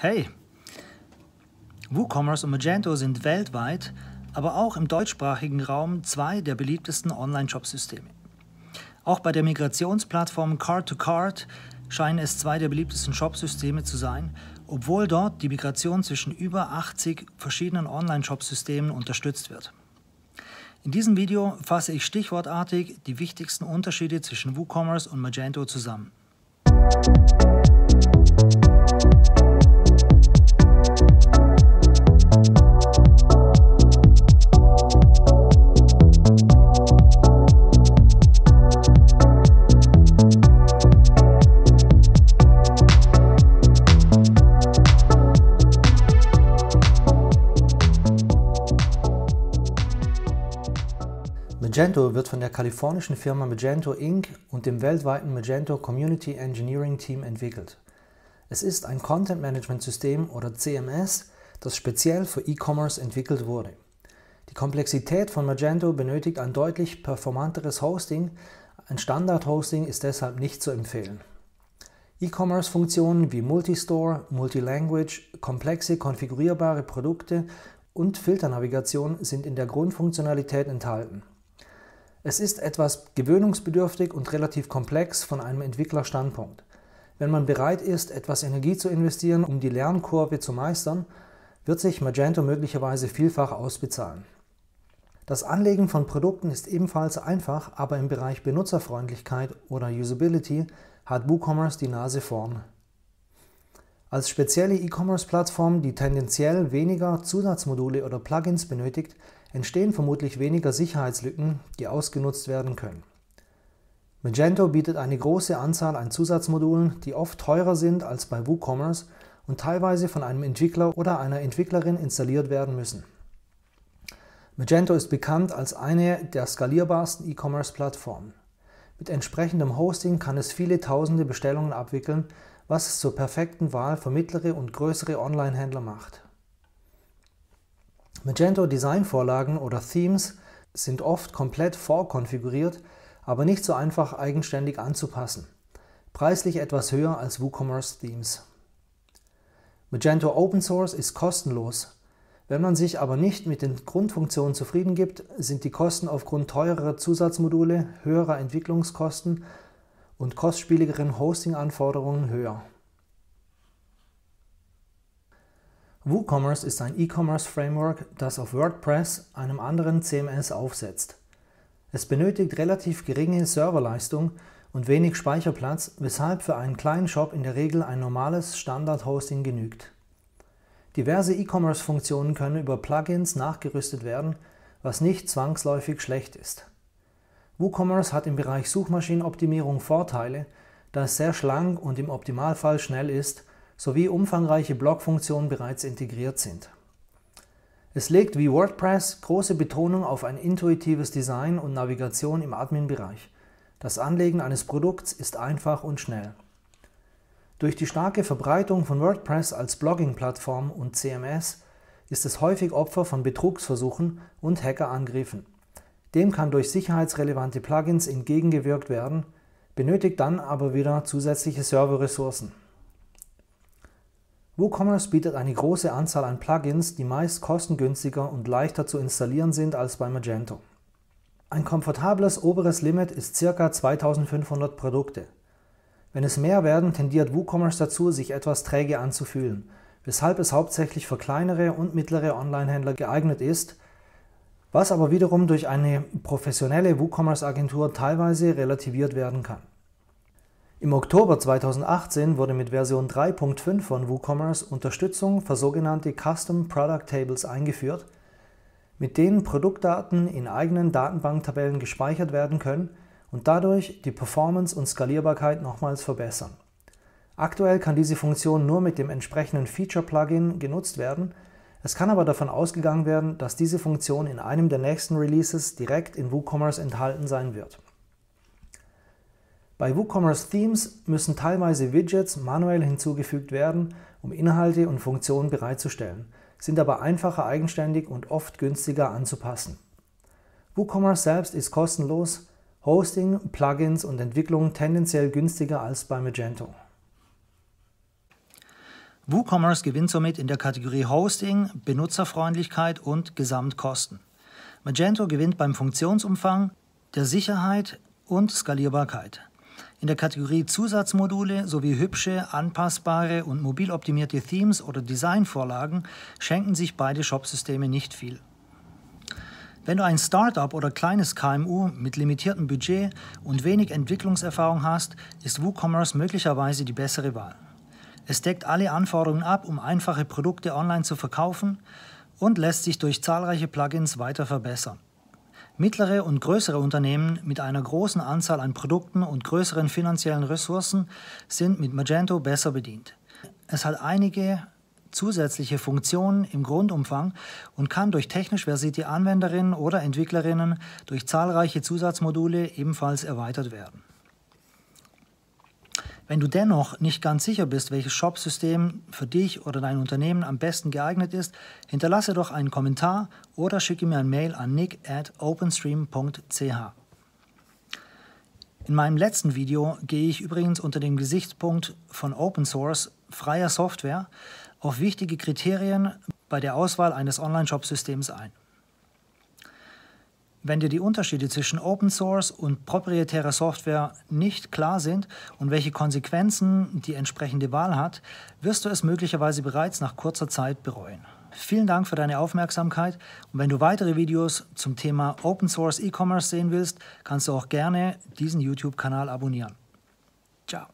Hey! WooCommerce und Magento sind weltweit, aber auch im deutschsprachigen Raum zwei der beliebtesten Online-Shop-Systeme. Auch bei der Migrationsplattform Card2Card scheinen es zwei der beliebtesten Shopsysteme zu sein, obwohl dort die Migration zwischen über 80 verschiedenen Online-Shop-Systemen unterstützt wird. In diesem Video fasse ich stichwortartig die wichtigsten Unterschiede zwischen WooCommerce und Magento zusammen. Magento wird von der kalifornischen Firma Magento Inc. und dem weltweiten Magento Community Engineering Team entwickelt. Es ist ein Content Management System oder CMS, das speziell für E-Commerce entwickelt wurde. Die Komplexität von Magento benötigt ein deutlich performanteres Hosting, ein Standard-Hosting ist deshalb nicht zu empfehlen. E-Commerce-Funktionen wie Multistore, Multilanguage, komplexe konfigurierbare Produkte und Filternavigation sind in der Grundfunktionalität enthalten. Es ist etwas gewöhnungsbedürftig und relativ komplex von einem Entwicklerstandpunkt. Wenn man bereit ist, etwas Energie zu investieren, um die Lernkurve zu meistern, wird sich Magento möglicherweise vielfach ausbezahlen. Das Anlegen von Produkten ist ebenfalls einfach, aber im Bereich Benutzerfreundlichkeit oder Usability hat WooCommerce die Nase vorn. Als spezielle E-Commerce-Plattform, die tendenziell weniger Zusatzmodule oder Plugins benötigt, entstehen vermutlich weniger Sicherheitslücken, die ausgenutzt werden können. Magento bietet eine große Anzahl an Zusatzmodulen, die oft teurer sind als bei WooCommerce und teilweise von einem Entwickler oder einer Entwicklerin installiert werden müssen. Magento ist bekannt als eine der skalierbarsten E-Commerce-Plattformen. Mit entsprechendem Hosting kann es viele tausende Bestellungen abwickeln, was es zur perfekten Wahl für mittlere und größere Online-Händler macht. Magento Designvorlagen oder Themes sind oft komplett vorkonfiguriert, aber nicht so einfach eigenständig anzupassen. Preislich etwas höher als WooCommerce Themes. Magento Open Source ist kostenlos. Wenn man sich aber nicht mit den Grundfunktionen zufrieden gibt, sind die Kosten aufgrund teurerer Zusatzmodule, höherer Entwicklungskosten und kostspieligeren Hosting-Anforderungen höher. WooCommerce ist ein E-Commerce-Framework, das auf WordPress, einem anderen CMS, aufsetzt. Es benötigt relativ geringe Serverleistung und wenig Speicherplatz, weshalb für einen kleinen Shop in der Regel ein normales Standard-Hosting genügt. Diverse E-Commerce-Funktionen können über Plugins nachgerüstet werden, was nicht zwangsläufig schlecht ist. WooCommerce hat im Bereich Suchmaschinenoptimierung Vorteile, da es sehr schlank und im Optimalfall schnell ist sowie umfangreiche Blogfunktionen bereits integriert sind. Es legt wie WordPress große Betonung auf ein intuitives Design und Navigation im Admin-Bereich. Das Anlegen eines Produkts ist einfach und schnell. Durch die starke Verbreitung von WordPress als Blogging-Plattform und CMS ist es häufig Opfer von Betrugsversuchen und Hackerangriffen. Dem kann durch sicherheitsrelevante Plugins entgegengewirkt werden, benötigt dann aber wieder zusätzliche Serverressourcen. WooCommerce bietet eine große Anzahl an Plugins, die meist kostengünstiger und leichter zu installieren sind als bei Magento. Ein komfortables oberes Limit ist ca. 2500 Produkte. Wenn es mehr werden, tendiert WooCommerce dazu, sich etwas träge anzufühlen, weshalb es hauptsächlich für kleinere und mittlere Onlinehändler geeignet ist, was aber wiederum durch eine professionelle WooCommerce-Agentur teilweise relativiert werden kann. Im Oktober 2018 wurde mit Version 3.5 von WooCommerce Unterstützung für sogenannte Custom Product Tables eingeführt, mit denen Produktdaten in eigenen Datenbanktabellen gespeichert werden können und dadurch die Performance und Skalierbarkeit nochmals verbessern. Aktuell kann diese Funktion nur mit dem entsprechenden Feature-Plugin genutzt werden, es kann aber davon ausgegangen werden, dass diese Funktion in einem der nächsten Releases direkt in WooCommerce enthalten sein wird. Bei WooCommerce Themes müssen teilweise Widgets manuell hinzugefügt werden, um Inhalte und Funktionen bereitzustellen, sind aber einfacher eigenständig und oft günstiger anzupassen. WooCommerce selbst ist kostenlos, Hosting, Plugins und Entwicklung tendenziell günstiger als bei Magento. WooCommerce gewinnt somit in der Kategorie Hosting, Benutzerfreundlichkeit und Gesamtkosten. Magento gewinnt beim Funktionsumfang, der Sicherheit und Skalierbarkeit. In der Kategorie Zusatzmodule sowie hübsche, anpassbare und mobil optimierte Themes oder Designvorlagen schenken sich beide Shopsysteme nicht viel. Wenn du ein Startup oder kleines KMU mit limitiertem Budget und wenig Entwicklungserfahrung hast, ist WooCommerce möglicherweise die bessere Wahl. Es deckt alle Anforderungen ab, um einfache Produkte online zu verkaufen und lässt sich durch zahlreiche Plugins weiter verbessern. Mittlere und größere Unternehmen mit einer großen Anzahl an Produkten und größeren finanziellen Ressourcen sind mit Magento besser bedient. Es hat einige zusätzliche Funktionen im Grundumfang und kann durch technisch versierte Anwenderinnen oder Entwicklerinnen durch zahlreiche Zusatzmodule ebenfalls erweitert werden. Wenn du dennoch nicht ganz sicher bist, welches Shopsystem für dich oder dein Unternehmen am besten geeignet ist, hinterlasse doch einen Kommentar oder schicke mir ein Mail an nick at openstream.ch. In meinem letzten Video gehe ich übrigens unter dem Gesichtspunkt von Open Source freier Software auf wichtige Kriterien bei der Auswahl eines Online-Shop-Systems ein. Wenn dir die Unterschiede zwischen Open Source und proprietärer Software nicht klar sind und welche Konsequenzen die entsprechende Wahl hat, wirst du es möglicherweise bereits nach kurzer Zeit bereuen. Vielen Dank für deine Aufmerksamkeit und wenn du weitere Videos zum Thema Open Source E-Commerce sehen willst, kannst du auch gerne diesen YouTube-Kanal abonnieren. Ciao.